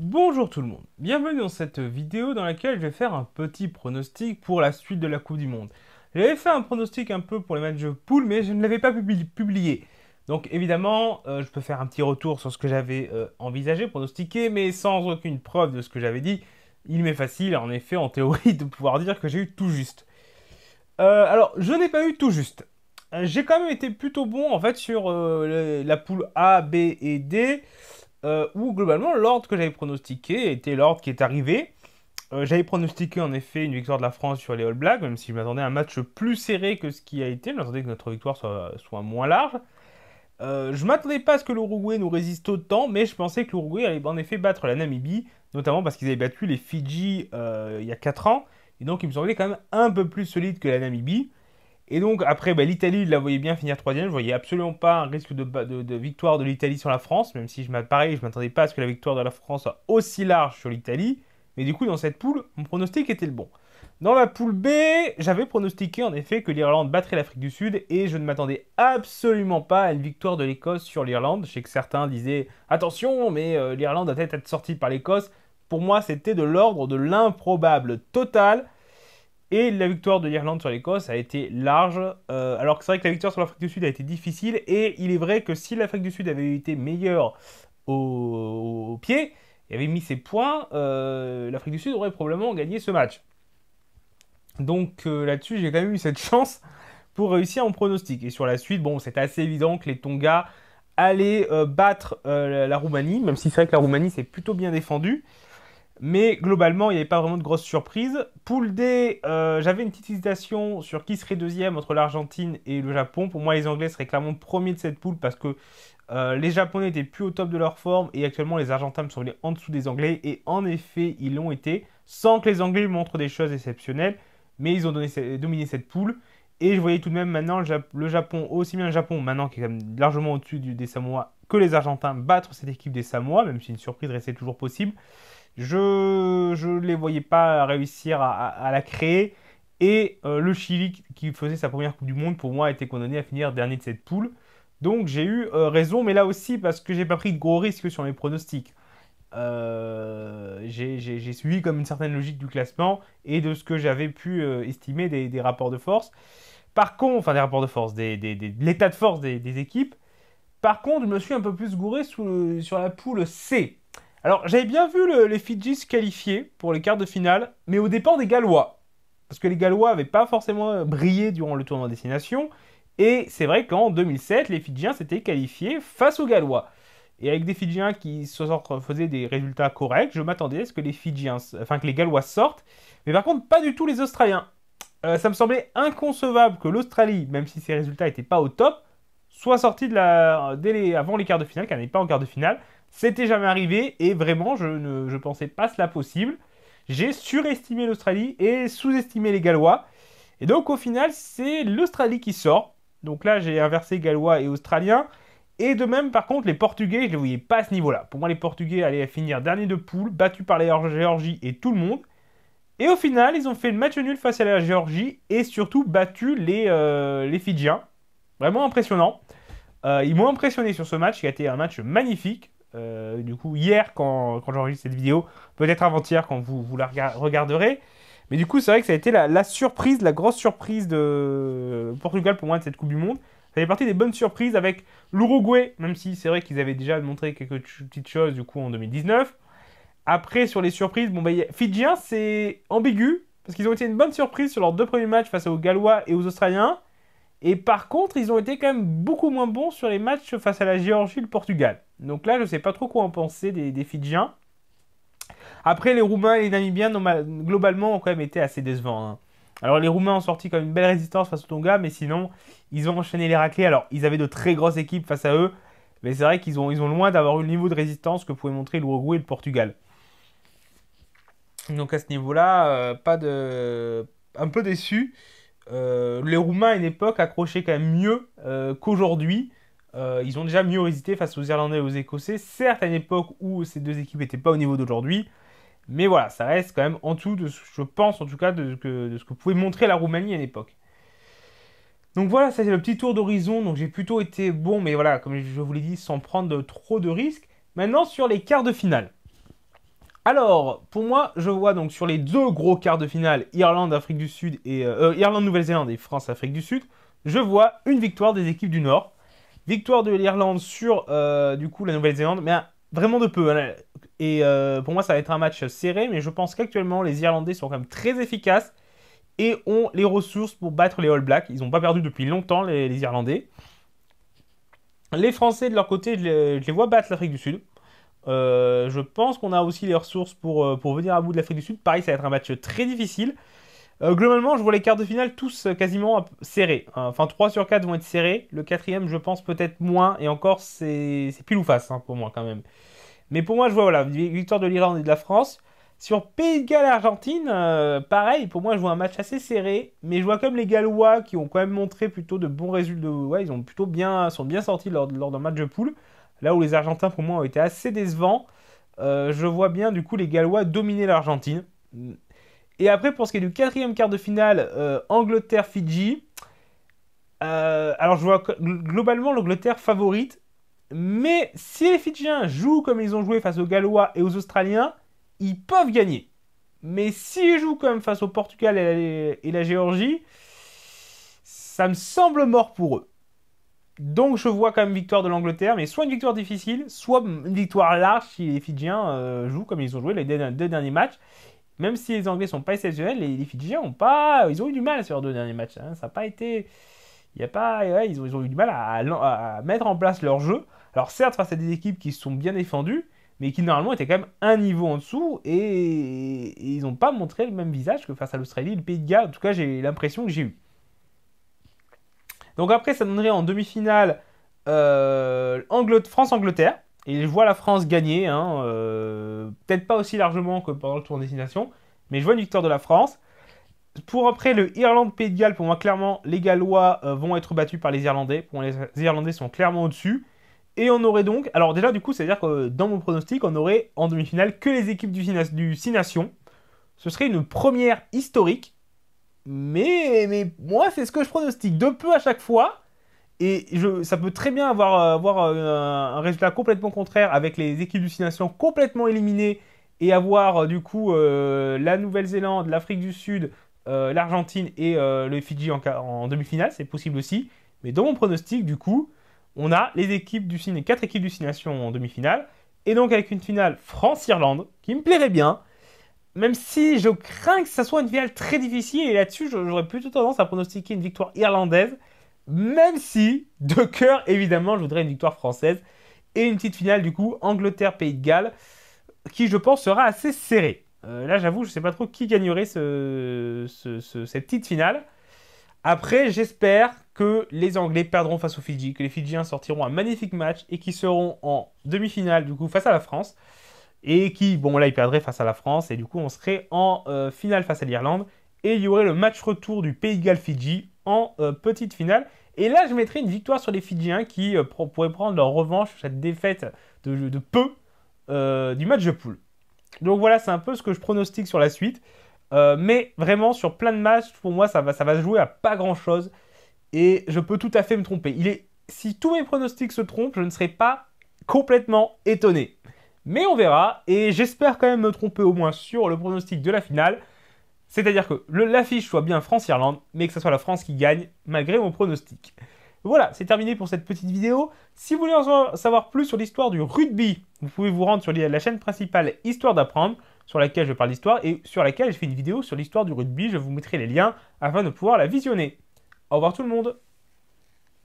Bonjour tout le monde, bienvenue dans cette vidéo dans laquelle je vais faire un petit pronostic pour la suite de la Coupe du Monde. J'avais fait un pronostic un peu pour les matchs de poule, mais je ne l'avais pas publié. Donc évidemment, euh, je peux faire un petit retour sur ce que j'avais euh, envisagé, pronostiqué, mais sans aucune preuve de ce que j'avais dit. Il m'est facile, en effet, en théorie, de pouvoir dire que j'ai eu tout juste. Euh, alors, je n'ai pas eu tout juste. J'ai quand même été plutôt bon, en fait, sur la poule A, B et D. Euh, où globalement l'ordre que j'avais pronostiqué était l'ordre qui est arrivé. Euh, j'avais pronostiqué en effet une victoire de la France sur les All Blacks, même si je m'attendais à un match plus serré que ce qui a été. Je m'attendais que notre victoire soit, moins large. Je euh, je m'attendais pas à ce que l'Uruguay nous résiste autant, mais je pensais que l'Uruguay allait en effet battre la Namibie, notamment parce qu'ils avaient battu les Fidji il y a 4 ans, et donc ils me semblaient quand même un peu plus solides que la Namibie. Et donc après, bah, l'Italie, je la voyais bien finir troisième. Je voyais absolument pas un risque de, victoire de l'Italie sur la France, même si je m'appareille, je m'attendais pas à ce que la victoire de la France soit aussi large sur l'Italie. Mais du coup, dans cette poule, mon pronostic était le bon. Dans la poule B, j'avais pronostiqué en effet que l'Irlande battrait l'Afrique du Sud et je ne m'attendais absolument pas à une victoire de l'Écosse sur l'Irlande. Je sais que certains disaient attention, mais euh, l'Irlande a peut-être été sortie par l'Écosse. Pour moi, c'était de l'ordre de l'improbable total. Et la victoire de l'Irlande sur l'Écosse a été large, euh, alors que c'est vrai que la victoire sur l'Afrique du Sud a été difficile, et il est vrai que si l'Afrique du Sud avait été meilleure au, pied, et avait mis ses points, euh, l'Afrique du Sud aurait probablement gagné ce match. Donc euh, là-dessus, j'ai quand même eu cette chance pour réussir en pronostic. Et sur la suite, bon, c'est assez évident que les Tonga allaient battre la Roumanie, même si c'est vrai que la Roumanie s'est plutôt bien défendue. Mais globalement, il n'y avait pas vraiment de grosses surprises. Poule D, euh, j'avais une petite hésitation sur qui serait deuxième entre l'Argentine et le Japon. Pour moi, les Anglais seraient clairement premiers de cette poule parce que euh, les Japonais n'étaient plus au top de leur forme et actuellement les Argentins sont les en dessous des Anglais. Et en effet, ils l'ont été sans que les Anglais montrent des choses exceptionnelles. Mais ils ont dominé cette poule. Et je voyais tout de même maintenant le, Japon, aussi bien le Japon maintenant qui est quand largement au-dessus des Samoa que les Argentins battre cette équipe des Samoa, même si une surprise restait toujours possible. Je ne les voyais pas réussir à, la créer. Et euh, le Chili, qui faisait sa première Coupe du Monde, pour moi, était condamné à finir dernier de cette poule. Donc j'ai eu euh, raison, mais là aussi parce que j'ai pas pris de gros risques sur mes pronostics. Euh, j'ai suivi comme une certaine logique du classement et de ce que j'avais pu estimer des, rapports de force. Par contre, enfin des rapports de force, des, de l'état de force des, équipes. Par contre, je me suis un peu plus gouré sur la poule C. Alors, j'avais bien vu les Fidji se qualifier pour les quarts de finale, mais au départ des Gallois. Parce que les Gallois n'avaient pas forcément euh, brillé durant le tournoi destination. Et c'est vrai qu'en 2007, les Fidjiens s'étaient qualifiés face aux Gallois. Et avec des Fidjiens qui faisaient des résultats corrects, je m'attendais à ce que les Fidjiens, enfin que les Gallois sortent. Mais par contre, pas du tout les Australiens. Euh, ça me semblait inconcevable que l'Australie, même si ses résultats n'étaient pas au top, soit sortie de la, dès avant les quarts de finale, qu'elle n'est pas en quart de finale. C'était jamais arrivé et vraiment, je ne pensais pas cela possible. J'ai surestimé l'Australie et sous-estimé les Gallois. Et donc au final, c'est l'Australie qui sort. Donc là, j'ai inversé Gallois et Australien. Et de même, par contre, les Portugais, je ne les voyais pas à ce niveau-là. Pour moi, les Portugais allaient finir dernier de poule, battus par la Géorgie et tout le monde. Et au final, ils ont fait le match nul face à la Géorgie et surtout battu les, euh, les Fidjiens. Vraiment impressionnant. Euh, ils m'ont impressionné sur ce match qui a été un match magnifique. Euh, du coup hier quand, quand j'enregistre cette vidéo, peut-être avant-hier quand vous, vous la regarderez. Mais du coup, c'est vrai que ça a été la, surprise, la grosse surprise de Portugal pour moi de cette Coupe du Monde. Ça fait partie des bonnes surprises avec l'Uruguay, même si c'est vrai qu'ils avaient déjà montré quelques petites choses du coup en 2019. Après, sur les surprises, bon, bah, ben, Fidjiens, c'est ambigu, parce qu'ils ont été une bonne surprise sur leurs deux premiers matchs face aux Gallois et aux Australiens. Et par contre, ils ont été quand même beaucoup moins bons sur les matchs face à la Géorgie et le Portugal. Donc là, je ne sais pas trop quoi en penser des, Fidjiens. Après, les Roumains et les Namibiens, globalement, ont quand même été assez décevants. Hein. Alors, les Roumains ont sorti quand même une belle résistance face au Tonga, mais sinon, ils ont enchaîné les raclés. Alors, ils avaient de très grosses équipes face à eux, mais c'est vrai qu'ils ont, loin d'avoir eu le niveau de résistance que pouvaient montrer l'Uruguay et le Portugal. Donc, à ce niveau-là, euh, pas de... un peu déçu. Euh, les Roumains à une époque accrochaient quand même mieux euh, qu'aujourd'hui. Euh, ils ont déjà mieux résisté face aux Irlandais et aux Écossais, certes à une époque où ces deux équipes n'étaient pas au niveau d'aujourd'hui, mais voilà, ça reste quand même en tout de ce, je pense en tout cas, de, ce que pouvait montrer la Roumanie à l'époque. Donc voilà, ça c'est le petit tour d'horizon. Donc j'ai plutôt été bon, mais voilà, comme je vous l'ai dit, sans prendre trop de risques. Maintenant sur les quarts de finale. Alors, pour moi, je vois donc sur les deux gros quarts de finale, Irlande, Afrique du Sud et euh, euh, Irlande, Nouvelle-Zélande et France, Afrique du Sud, je vois une victoire des équipes du Nord. Victoire de l'Irlande sur euh, du coup la Nouvelle-Zélande, mais vraiment de peu. Hein. et pour moi, ça va être un match serré, mais je pense qu'actuellement, les Irlandais sont quand même très efficaces et ont les ressources pour battre les All Blacks. Ils n'ont pas perdu depuis longtemps, les, Irlandais. Les Français, de leur côté, je les vois battre l'Afrique du Sud. Euh, je pense qu'on a aussi les ressources pour, euh, pour venir à bout de l'Afrique du Sud. Pareil, ça va être un match très difficile. Euh, globalement, je vois les quarts de finale tous quasiment serrés. Hein. Enfin, 3 sur 4 vont être serrés. Le quatrième, je pense peut-être moins. Et encore, c'est pile ou face hein, pour moi quand même. Mais pour moi, je vois voilà, victoire de l'Irlande et de la France. Sur Pays de Galles Argentine, pareil, pour moi je vois un match assez serré, mais je vois comme les Gallois qui ont quand même montré plutôt de bons résultats. Ouais, ils ont plutôt bien, sont bien sortis lors, lors d'un match de poule. Là où les Argentins, pour moi, ont été assez décevants, euh, je vois bien du coup les Gallois dominer l'Argentine. Et après, pour ce qui est du quatrième quart de finale, euh, Angleterre-Fidji. Euh, alors, je vois globalement l'Angleterre favorite. Mais si les Fidjiens jouent comme ils ont joué face aux Gallois et aux Australiens, ils peuvent gagner. Mais s'ils jouent quand même face au Portugal et la Géorgie, ça me semble mort pour eux. Donc je vois quand même victoire de l'Angleterre, mais soit une victoire difficile, soit une victoire large si les Fidjiens euh, jouent comme ils ont joué les deux, derniers matchs. Même si les Anglais sont pas exceptionnels, les, Fidjiens ont pas, ils ont eu du mal sur leurs deux derniers matchs. Hein. Ça n'a pas été, il y a pas, ils, ont, eu du mal à, mettre en place leur jeu. Alors certes face à des équipes qui sont bien défendues, mais qui normalement étaient quand même un niveau en dessous et, ils n'ont pas montré le même visage que face à l'Australie, le Pays de Galles. En tout cas, j'ai l'impression que j'ai eu. Donc après, ça donnerait en demi-finale euh, France-Angleterre. Et je vois la France gagner, hein, euh, peut-être pas aussi largement que pendant le tour des nations, mais je vois une victoire de la France. Pour après le Irlande-Pays de Galles, pour moi clairement, les Gallois euh, vont être battus par les Irlandais. Pour moi, les Irlandais sont clairement au-dessus. Et on aurait donc, alors déjà du coup, c'est-à-dire que dans mon pronostic, on aurait en demi-finale que les équipes du, du Six Nations. Ce serait une première historique mais, mais moi, c'est ce que je pronostique. De peu à chaque fois. Et ça peut très bien avoir, euh, avoir euh, un, résultat complètement contraire avec les équipes du complètement éliminées et avoir euh, du coup la Nouvelle-Zélande, l'Afrique du Sud, l'Argentine et le Fidji en, demi-finale. C'est possible aussi. Mais dans mon pronostic, du coup, on a les équipes du ciné quatre équipes du en demi-finale. Et donc avec une finale France-Irlande qui me plairait bien même si je crains que ça soit une finale très difficile, et là-dessus, j'aurais plutôt tendance à pronostiquer une victoire irlandaise, même si, de cœur, évidemment, je voudrais une victoire française, et une petite finale, du coup, Angleterre-Pays de Galles, qui, je pense, sera assez serrée. Euh, là, j'avoue, je ne sais pas trop qui gagnerait cette petite finale. Après, j'espère que les Anglais perdront face aux Fidji, que les Fidjiens sortiront un magnifique match et qu'ils seront en demi-finale, du coup, face à la France et qui, bon là, il perdrait face à la France, et du coup, on serait en euh, finale face à l'Irlande, et il y aurait le match retour du Pays de Galles-Fidji en euh, petite finale. Et là, je mettrais une victoire sur les Fidjiens qui euh, pourraient prendre leur revanche sur cette défaite de, de peu du match de poule. Donc voilà, c'est un peu ce que je pronostique sur la suite. mais vraiment, sur plein de matchs, pour moi, ça va, ça va se jouer à pas grand-chose. Et je peux tout à fait me tromper. Il est... Si tous mes pronostics se trompent, je ne serai pas complètement étonné. Mais on verra, et j'espère quand même me tromper au moins sur le pronostic de la finale. C'est-à-dire que l'affiche soit bien France-Irlande, mais que ce soit la France qui gagne, malgré mon pronostic. Voilà, c'est terminé pour cette petite vidéo. Si vous voulez en savoir plus sur l'histoire du rugby, vous pouvez vous rendre sur la chaîne principale Histoire d'apprendre, sur laquelle je parle d'histoire, et sur laquelle je fais une vidéo sur l'histoire du rugby. Je vous mettrai les liens afin de pouvoir la visionner. Au revoir tout le monde